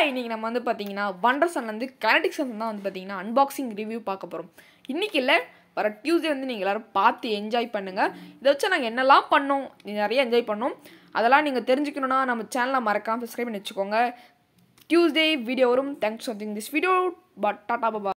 hi இன்றைக்கி நம்ம வந்து பார்த்தீங்கன்னா வண்டர்சன்லேருந்து கனடிக் சன் தான் வந்து பார்த்தீங்கன்னா அன்பாக்சிங் ரிவ்யூ பார்க்க போகிறோம் இன்றைக்கி இல்லை வர டியூஸ்டே வந்து நீங்கள் எல்லோரும் பார்த்து என்ஜாய் பண்ணுங்கள் இதை வச்சு நாங்கள் என்னெல்லாம் பண்ணோம் நிறைய என்ஜாய் பண்ணோம் அதெல்லாம் நீங்கள் தெரிஞ்சுக்கணுன்னா நம்ம சேனலை மறக்காமல் சப்ஸ்கிரைப் பண்ணி வச்சுக்கோங்க டியூஸ்டே வீடியோ வரும் thanks for thing this video but tata Baba